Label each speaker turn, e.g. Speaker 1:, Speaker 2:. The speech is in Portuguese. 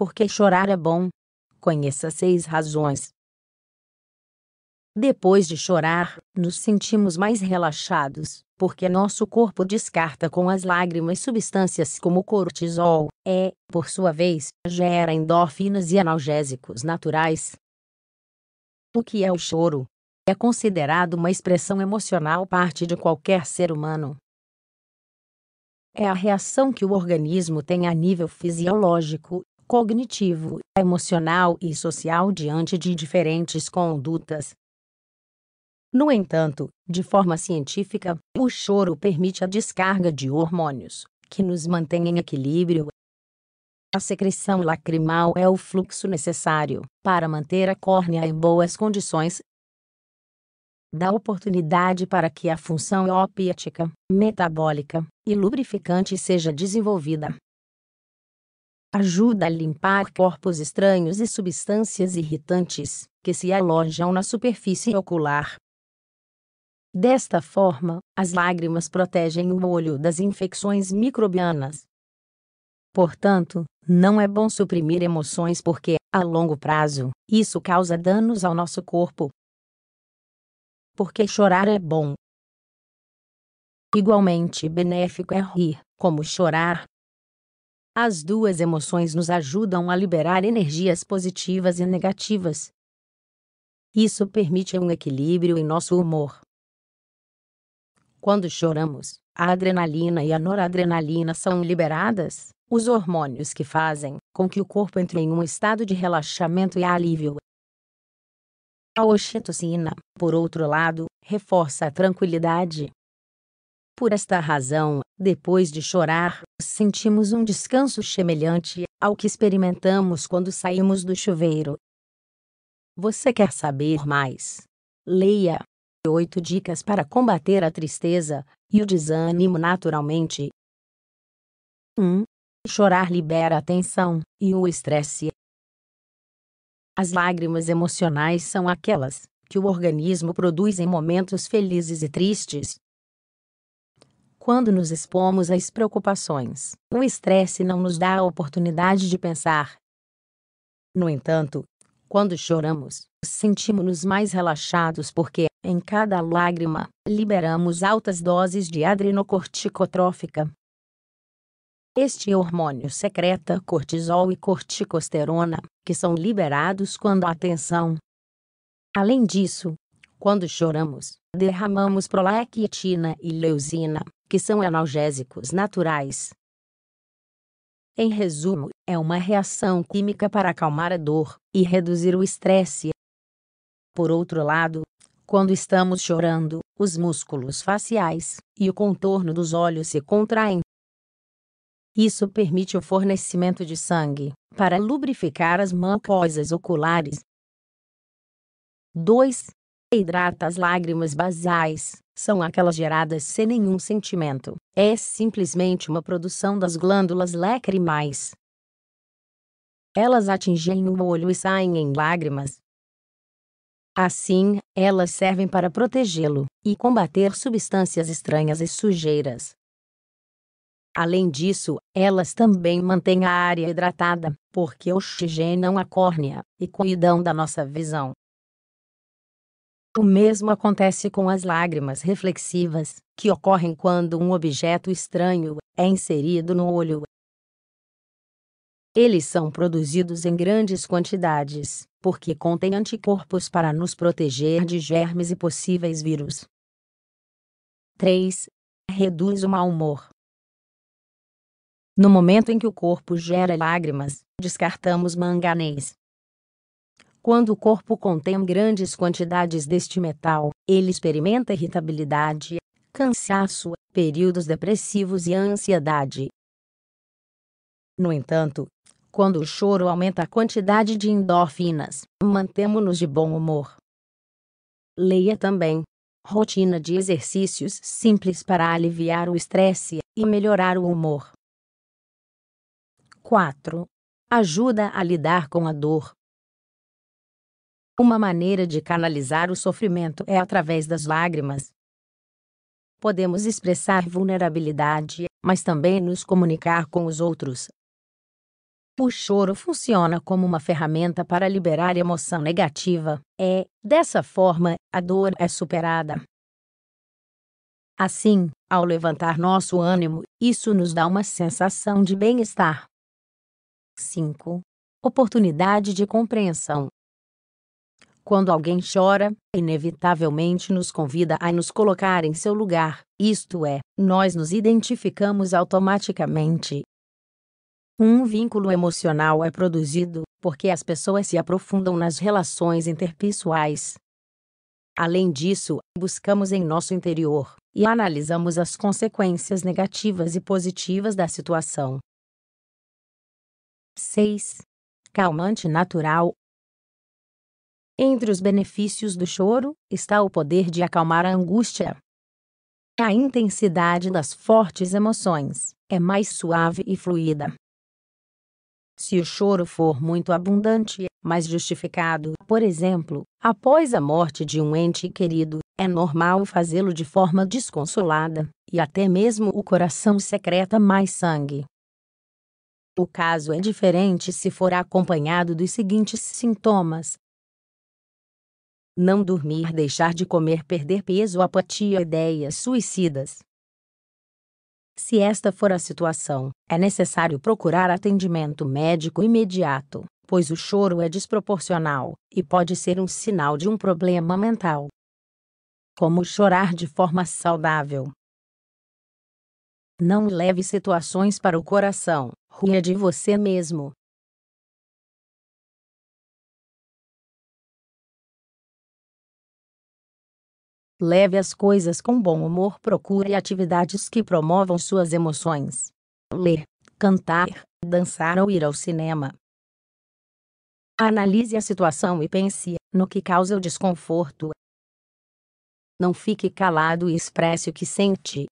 Speaker 1: porque chorar é bom. Conheça seis razões. Depois de chorar, nos sentimos mais relaxados, porque nosso corpo descarta com as lágrimas substâncias como cortisol, e, por sua vez, gera endorfinas e analgésicos naturais. O que é o choro? É considerado uma expressão emocional parte de qualquer ser humano. É a reação que o organismo tem a nível fisiológico cognitivo, emocional e social diante de diferentes condutas. No entanto, de forma científica, o choro permite a descarga de hormônios, que nos mantém em equilíbrio. A secreção lacrimal é o fluxo necessário para manter a córnea em boas condições. Dá oportunidade para que a função opiática, metabólica e lubrificante seja desenvolvida, ajuda a limpar corpos estranhos e substâncias irritantes que se alojam na superfície ocular. Desta forma, as lágrimas protegem o olho das infecções microbianas. Portanto, não é bom suprimir emoções porque, a longo prazo, isso causa danos ao nosso corpo. Porque chorar é bom. Igualmente benéfico é rir, como chorar, as duas emoções nos ajudam a liberar energias positivas e negativas. Isso permite um equilíbrio em nosso humor. Quando choramos, a adrenalina e a noradrenalina são liberadas, os hormônios que fazem com que o corpo entre em um estado de relaxamento e alívio. A oxitocina, por outro lado, reforça a tranquilidade, por esta razão, depois de chorar, sentimos um descanso semelhante ao que experimentamos quando saímos do chuveiro. Você quer saber mais? Leia oito dicas para combater a tristeza e o desânimo naturalmente. 1. Chorar libera a tensão e o estresse. As lágrimas emocionais são aquelas que o organismo produz em momentos felizes e tristes, quando nos expomos às preocupações. O estresse não nos dá a oportunidade de pensar. No entanto, quando choramos, sentimos-nos mais relaxados porque, em cada lágrima, liberamos altas doses de adrenocorticotrófica. Este hormônio secreta cortisol e corticosterona, que são liberados quando há tensão. Além disso, quando choramos, derramamos prolactina e leucina, que são analgésicos naturais. Em resumo, é uma reação química para acalmar a dor e reduzir o estresse. Por outro lado, quando estamos chorando, os músculos faciais e o contorno dos olhos se contraem. Isso permite o fornecimento de sangue para lubrificar as mucosas oculares. 2 hidrata as lágrimas basais, são aquelas geradas sem nenhum sentimento. É simplesmente uma produção das glândulas lacrimais. Elas atingem o olho e saem em lágrimas. Assim, elas servem para protegê-lo e combater substâncias estranhas e sujeiras. Além disso, elas também mantêm a área hidratada, porque oxigenam é a córnea e cuidam da nossa visão. O mesmo acontece com as lágrimas reflexivas, que ocorrem quando um objeto estranho é inserido no olho. Eles são produzidos em grandes quantidades, porque contêm anticorpos para nos proteger de germes e possíveis vírus. 3. Reduz o mau humor. No momento em que o corpo gera lágrimas, descartamos manganês, quando o corpo contém grandes quantidades deste metal, ele experimenta irritabilidade, cansaço, períodos depressivos e ansiedade. No entanto, quando o choro aumenta a quantidade de endorfinas, mantemos-nos de bom humor. Leia também Rotina de exercícios simples para aliviar o estresse e melhorar o humor. 4. Ajuda a lidar com a dor. Uma maneira de canalizar o sofrimento é através das lágrimas. Podemos expressar vulnerabilidade, mas também nos comunicar com os outros. O choro funciona como uma ferramenta para liberar emoção negativa. É, dessa forma, a dor é superada. Assim, ao levantar nosso ânimo, isso nos dá uma sensação de bem-estar. 5. Oportunidade de compreensão. Quando alguém chora, inevitavelmente nos convida a nos colocar em seu lugar, isto é, nós nos identificamos automaticamente. Um vínculo emocional é produzido porque as pessoas se aprofundam nas relações interpessoais. Além disso, buscamos em nosso interior e analisamos as consequências negativas e positivas da situação. 6. Calmante natural entre os benefícios do choro está o poder de acalmar a angústia. A intensidade das fortes emoções é mais suave e fluida. Se o choro for muito abundante, mas justificado, por exemplo, após a morte de um ente querido, é normal fazê-lo de forma desconsolada, e até mesmo o coração secreta mais sangue. O caso é diferente se for acompanhado dos seguintes sintomas: não dormir, deixar de comer, perder peso, apatia, ideias suicidas. Se esta for a situação, é necessário procurar atendimento médico imediato, pois o choro é desproporcional e pode ser um sinal de um problema mental. Como chorar de forma saudável? Não leve situações para o coração, ria de você mesmo, Leve as coisas com bom humor, procure atividades que promovam suas emoções. Ler, cantar, dançar ou ir ao cinema. Analise a situação e pense no que causa o desconforto. Não fique calado e expresse o que sente.